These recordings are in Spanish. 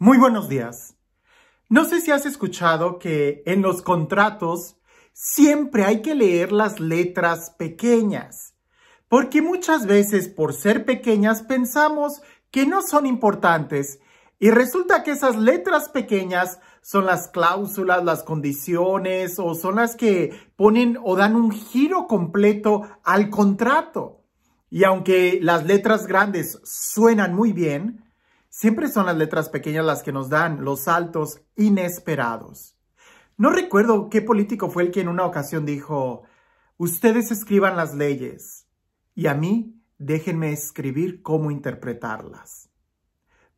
Muy buenos días. No sé si has escuchado que en los contratos siempre hay que leer las letras pequeñas, porque muchas veces por ser pequeñas pensamos que no son importantes y resulta que esas letras pequeñas son las cláusulas, las condiciones o son las que ponen o dan un giro completo al contrato. Y aunque las letras grandes suenan muy bien, Siempre son las letras pequeñas las que nos dan los saltos inesperados. No recuerdo qué político fue el que en una ocasión dijo, ustedes escriban las leyes y a mí déjenme escribir cómo interpretarlas.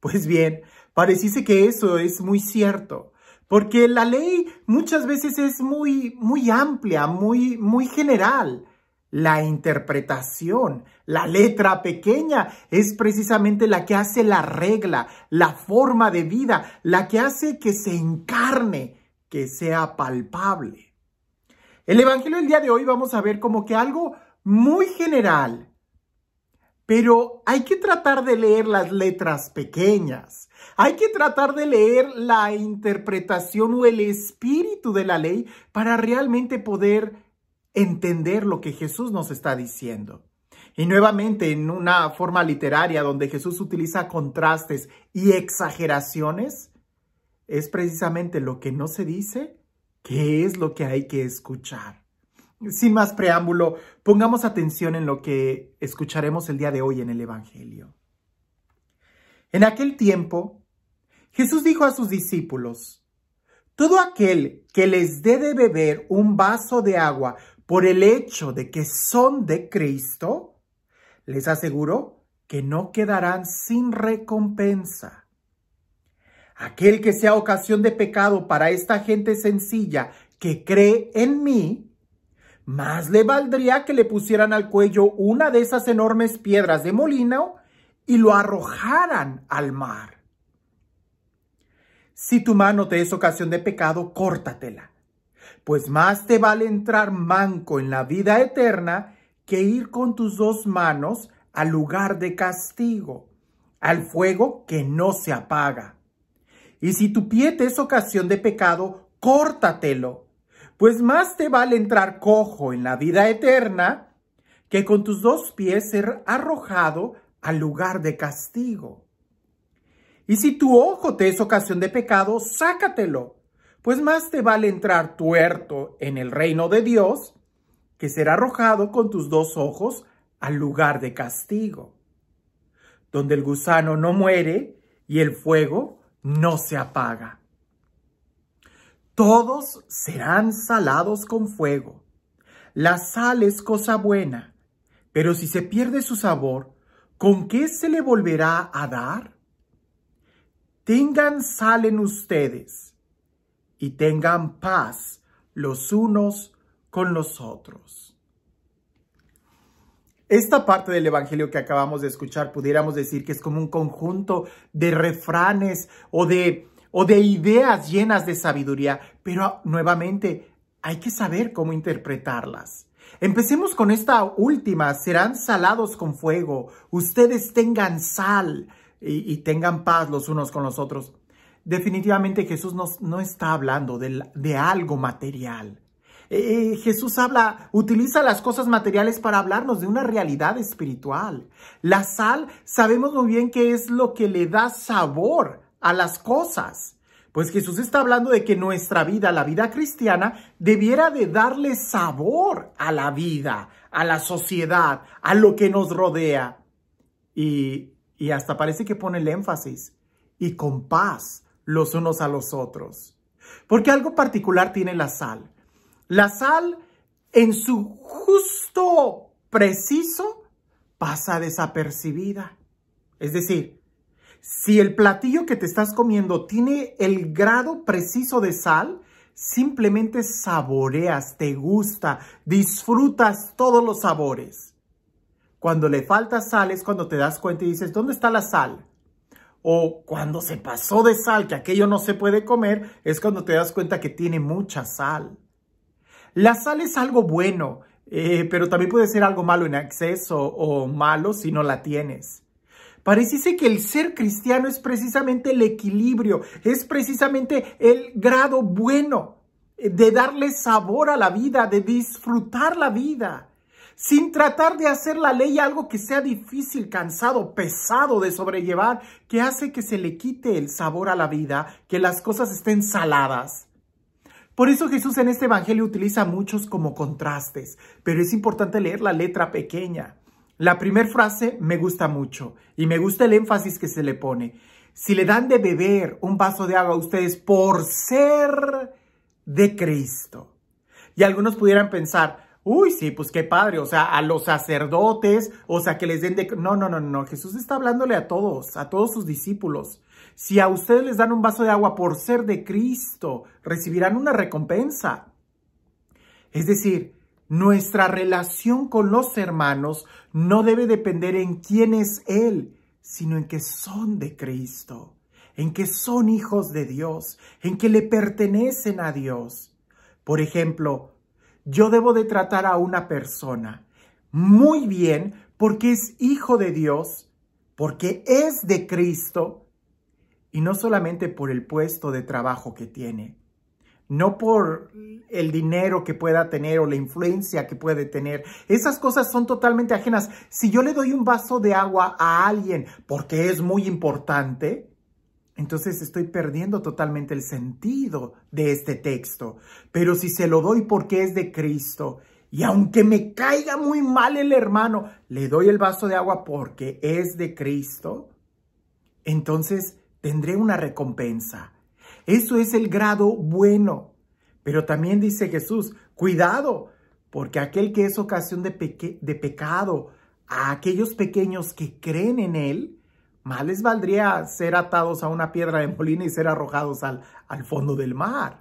Pues bien, pareciese que eso es muy cierto, porque la ley muchas veces es muy, muy amplia, muy, muy general. La interpretación, la letra pequeña, es precisamente la que hace la regla, la forma de vida, la que hace que se encarne, que sea palpable. El Evangelio del día de hoy vamos a ver como que algo muy general, pero hay que tratar de leer las letras pequeñas. Hay que tratar de leer la interpretación o el espíritu de la ley para realmente poder entender lo que Jesús nos está diciendo. Y nuevamente en una forma literaria donde Jesús utiliza contrastes y exageraciones, es precisamente lo que no se dice, que es lo que hay que escuchar. Sin más preámbulo, pongamos atención en lo que escucharemos el día de hoy en el Evangelio. En aquel tiempo, Jesús dijo a sus discípulos, Todo aquel que les dé de beber un vaso de agua por el hecho de que son de Cristo, les aseguro que no quedarán sin recompensa. Aquel que sea ocasión de pecado para esta gente sencilla que cree en mí, más le valdría que le pusieran al cuello una de esas enormes piedras de molino y lo arrojaran al mar. Si tu mano te es ocasión de pecado, córtatela pues más te vale entrar manco en la vida eterna que ir con tus dos manos al lugar de castigo, al fuego que no se apaga. Y si tu pie te es ocasión de pecado, córtatelo, pues más te vale entrar cojo en la vida eterna que con tus dos pies ser arrojado al lugar de castigo. Y si tu ojo te es ocasión de pecado, sácatelo, pues más te vale entrar tuerto en el reino de Dios que ser arrojado con tus dos ojos al lugar de castigo, donde el gusano no muere y el fuego no se apaga. Todos serán salados con fuego. La sal es cosa buena, pero si se pierde su sabor, ¿con qué se le volverá a dar? Tengan sal en ustedes y tengan paz los unos con los otros. Esta parte del Evangelio que acabamos de escuchar pudiéramos decir que es como un conjunto de refranes o de, o de ideas llenas de sabiduría, pero nuevamente hay que saber cómo interpretarlas. Empecemos con esta última, serán salados con fuego, ustedes tengan sal y, y tengan paz los unos con los otros definitivamente Jesús no está hablando de, algo material. Eh, eh, Jesús habla, utiliza las cosas materiales para hablarnos de una realidad espiritual. La sal, sabemos muy bien que es lo que le da sabor a las cosas. Pues Jesús está hablando de que nuestra vida, la vida cristiana, debiera de darle sabor a la vida, a la sociedad, a lo que nos rodea. Y, y hasta parece que pone el énfasis. Y con paz los unos a los otros. Porque algo particular tiene la sal. La sal en su justo preciso pasa desapercibida. Es decir, si el platillo que te estás comiendo tiene el grado preciso de sal, simplemente saboreas, te gusta, disfrutas todos los sabores. Cuando le falta sal es cuando te das cuenta y dices, ¿dónde está la sal? o cuando se pasó de sal, que aquello no se puede comer, es cuando te das cuenta que tiene mucha sal. La sal es algo bueno, eh, pero también puede ser algo malo en exceso o malo si no la tienes. Pareciese que el ser cristiano es precisamente el equilibrio, es precisamente el grado bueno eh, de darle sabor a la vida, de disfrutar la vida sin tratar de hacer la ley algo que sea difícil, cansado, pesado de sobrellevar, que hace que se le quite el sabor a la vida, que las cosas estén saladas. Por eso Jesús en este Evangelio utiliza muchos como contrastes, pero es importante leer la letra pequeña. La primera frase me gusta mucho y me gusta el énfasis que se le pone. Si le dan de beber un vaso de agua a ustedes por ser de Cristo. Y algunos pudieran pensar, Uy, sí, pues qué padre, o sea, a los sacerdotes, o sea, que les den de... No, no, no, no, Jesús está hablándole a todos, a todos sus discípulos. Si a ustedes les dan un vaso de agua por ser de Cristo, recibirán una recompensa. Es decir, nuestra relación con los hermanos no debe depender en quién es Él, sino en que son de Cristo, en que son hijos de Dios, en que le pertenecen a Dios. Por ejemplo, yo debo de tratar a una persona muy bien porque es hijo de Dios, porque es de Cristo, y no solamente por el puesto de trabajo que tiene, no por el dinero que pueda tener o la influencia que puede tener. Esas cosas son totalmente ajenas. Si yo le doy un vaso de agua a alguien porque es muy importante, entonces estoy perdiendo totalmente el sentido de este texto. Pero si se lo doy porque es de Cristo, y aunque me caiga muy mal el hermano, le doy el vaso de agua porque es de Cristo, entonces tendré una recompensa. Eso es el grado bueno. Pero también dice Jesús, cuidado, porque aquel que es ocasión de, pecado a aquellos pequeños que creen en él, más les valdría ser atados a una piedra de molina y ser arrojados al, fondo del mar.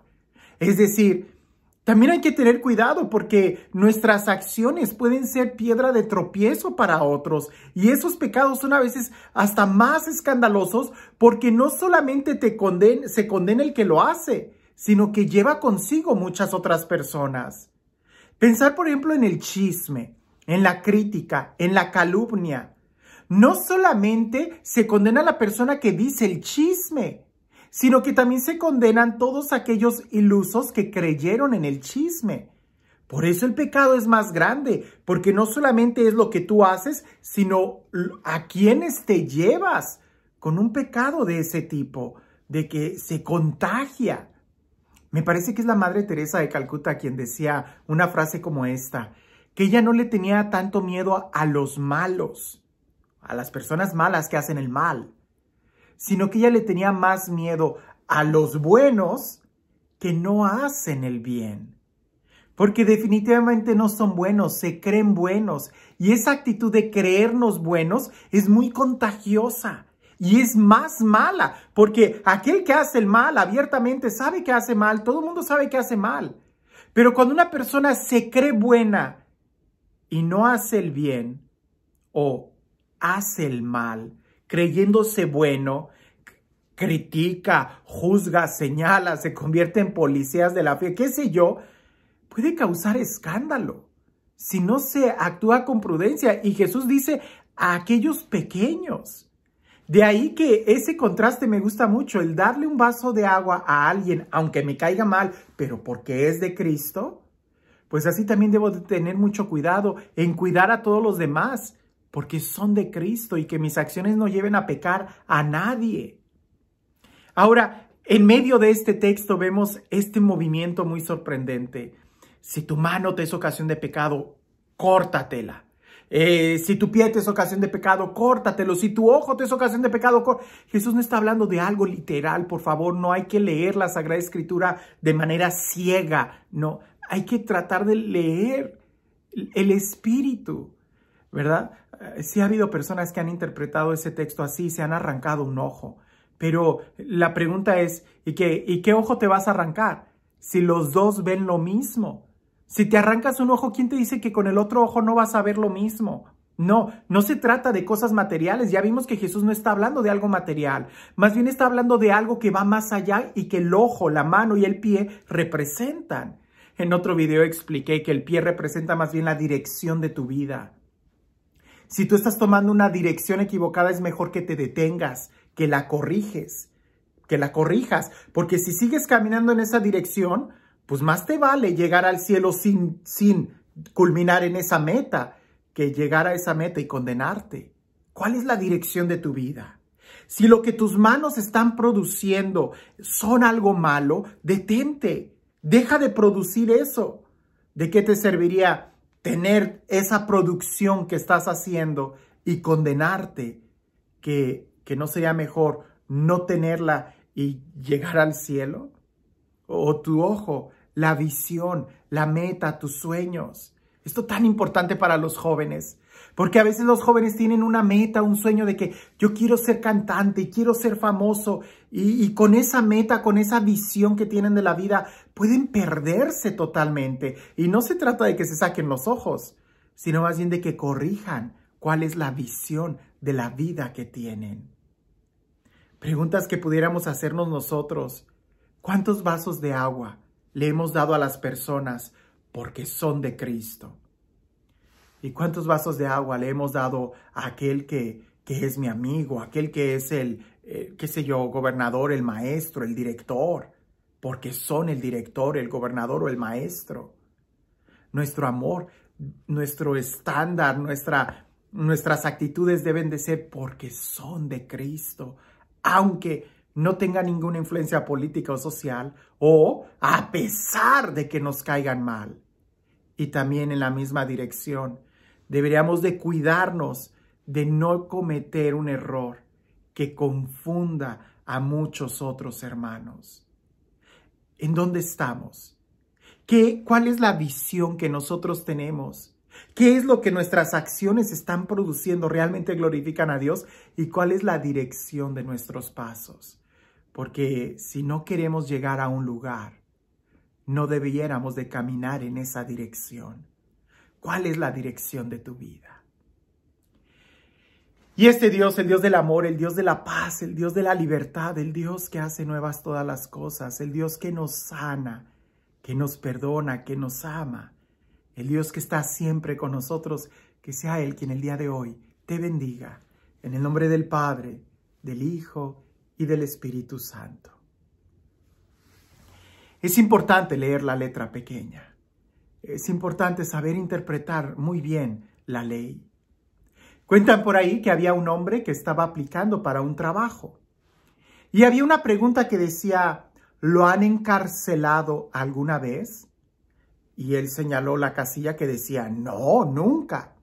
Es decir, también hay que tener cuidado porque nuestras acciones pueden ser piedra de tropiezo para otros y esos pecados son a veces hasta más escandalosos porque no solamente se condena el que lo hace, sino que lleva consigo muchas otras personas. Pensar, por ejemplo, en el chisme, en la crítica, en la calumnia no solamente se condena a la persona que dice el chisme, sino que también se condenan todos aquellos ilusos que creyeron en el chisme. Por eso el pecado es más grande, porque no solamente es lo que tú haces, sino a quienes te llevas con un pecado de ese tipo, de que se contagia. Me parece que es la Madre Teresa de Calcuta quien decía una frase como esta, que ella no le tenía tanto miedo a, a los malos, a las personas malas que hacen el mal, sino que ella le tenía más miedo a los buenos que no hacen el bien. Porque definitivamente no son buenos, se creen buenos. Y esa actitud de creernos buenos es muy contagiosa y es más mala. Porque aquel que hace el mal abiertamente sabe que hace mal, todo el mundo sabe que hace mal. Pero cuando una persona se cree buena y no hace el bien, o hace el mal, creyéndose bueno, critica, juzga, señala, se convierte en policías de la fe, qué sé yo, puede causar escándalo si no se actúa con prudencia. Y Jesús dice a aquellos pequeños. De ahí que ese contraste me gusta mucho, el darle un vaso de agua a alguien, aunque me caiga mal, pero porque es de Cristo, pues así también debo tener mucho cuidado en cuidar a todos los demás porque son de Cristo y que mis acciones no lleven a pecar a nadie. Ahora, en medio de este texto vemos este movimiento muy sorprendente. Si tu mano te es ocasión de pecado, córtatela. Eh, si tu pie te es ocasión de pecado, córtatelo. Si tu ojo te es ocasión de pecado, Jesús no está hablando de algo literal, por favor. No hay que leer la Sagrada Escritura de manera ciega. No, hay que tratar de leer el Espíritu, ¿verdad? Eh, sí ha habido personas que han interpretado ese texto así, se han arrancado un ojo. Pero la pregunta es, ¿y qué, ¿y qué ojo te vas a arrancar? Si los dos ven lo mismo. Si te arrancas un ojo, ¿quién te dice que con el otro ojo no vas a ver lo mismo? No, no se trata de cosas materiales. Ya vimos que Jesús no está hablando de algo material. Más bien está hablando de algo que va más allá y que el ojo, la mano y el pie representan. En otro video expliqué que el pie representa más bien la dirección de tu vida. Si tú estás tomando una dirección equivocada, es mejor que te detengas, que la corriges, que la corrijas, porque si sigues caminando en esa dirección, pues más te vale llegar al cielo sin, sin culminar en esa meta que llegar a esa meta y condenarte. ¿Cuál es la dirección de tu vida? Si lo que tus manos están produciendo son algo malo, detente, deja de producir eso. ¿De qué te serviría tener esa producción que estás haciendo y condenarte, que, que no sería mejor no tenerla y llegar al cielo? ¿O tu ojo, la visión, la meta, tus sueños? Esto tan importante para los jóvenes. Porque a veces los jóvenes tienen una meta, un sueño de que yo quiero ser cantante y quiero ser famoso. Y, y, con esa meta, con esa visión que tienen de la vida, pueden perderse totalmente. Y no se trata de que se saquen los ojos, sino más bien de que corrijan cuál es la visión de la vida que tienen. Preguntas que pudiéramos hacernos nosotros. ¿Cuántos vasos de agua le hemos dado a las personas porque son de Cristo? ¿Y cuántos vasos de agua le hemos dado a aquel que, que es mi amigo, aquel que es el, eh, qué sé yo, gobernador, el maestro, el director? Porque son el director, el gobernador o el maestro. Nuestro amor, nuestro estándar, nuestra, nuestras actitudes deben de ser porque son de Cristo, aunque no tenga ninguna influencia política o social o a pesar de que nos caigan mal. Y también en la misma dirección, Deberíamos de cuidarnos de no cometer un error que confunda a muchos otros hermanos. ¿En dónde estamos? ¿Qué, ¿Cuál es la visión que nosotros tenemos? ¿Qué es lo que nuestras acciones están produciendo? ¿Realmente glorifican a Dios? ¿Y cuál es la dirección de nuestros pasos? Porque si no queremos llegar a un lugar, no debiéramos de caminar en esa dirección. ¿Cuál es la dirección de tu vida? Y este Dios, el Dios del amor, el Dios de la paz, el Dios de la libertad, el Dios que hace nuevas todas las cosas, el Dios que nos sana, que nos perdona, que nos ama, el Dios que está siempre con nosotros, que sea Él quien el día de hoy te bendiga. En el nombre del Padre, del Hijo y del Espíritu Santo. Es importante leer la letra pequeña. Es importante saber interpretar muy bien la ley. Cuentan por ahí que había un hombre que estaba aplicando para un trabajo. Y había una pregunta que decía, ¿lo han encarcelado alguna vez? Y él señaló la casilla que decía, no, nunca.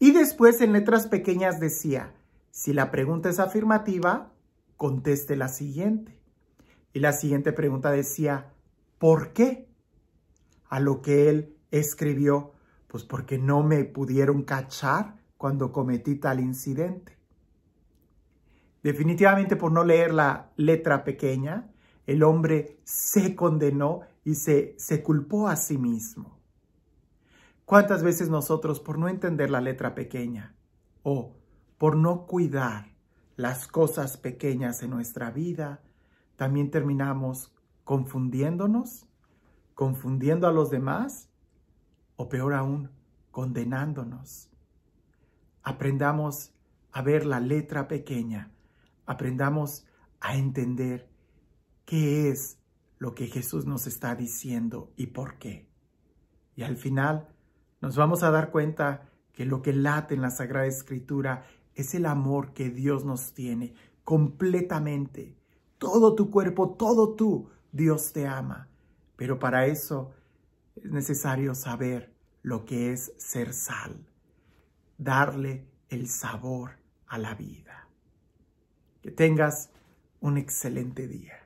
Y después en letras pequeñas decía, si la pregunta es afirmativa, conteste la siguiente. Y la siguiente pregunta decía, ¿por qué? a lo que él escribió, pues porque no me pudieron cachar cuando cometí tal incidente. Definitivamente por no leer la letra pequeña, el hombre se condenó y se, se culpó a sí mismo. ¿Cuántas veces nosotros por no entender la letra pequeña o por no cuidar las cosas pequeñas en nuestra vida, también terminamos confundiéndonos confundiendo a los demás o peor aún, condenándonos. Aprendamos a ver la letra pequeña, aprendamos a entender qué es lo que Jesús nos está diciendo y por qué. Y al final nos vamos a dar cuenta que lo que late en la Sagrada Escritura es el amor que Dios nos tiene completamente. Todo tu cuerpo, todo tú, Dios te ama. Pero para eso es necesario saber lo que es ser sal, darle el sabor a la vida. Que tengas un excelente día.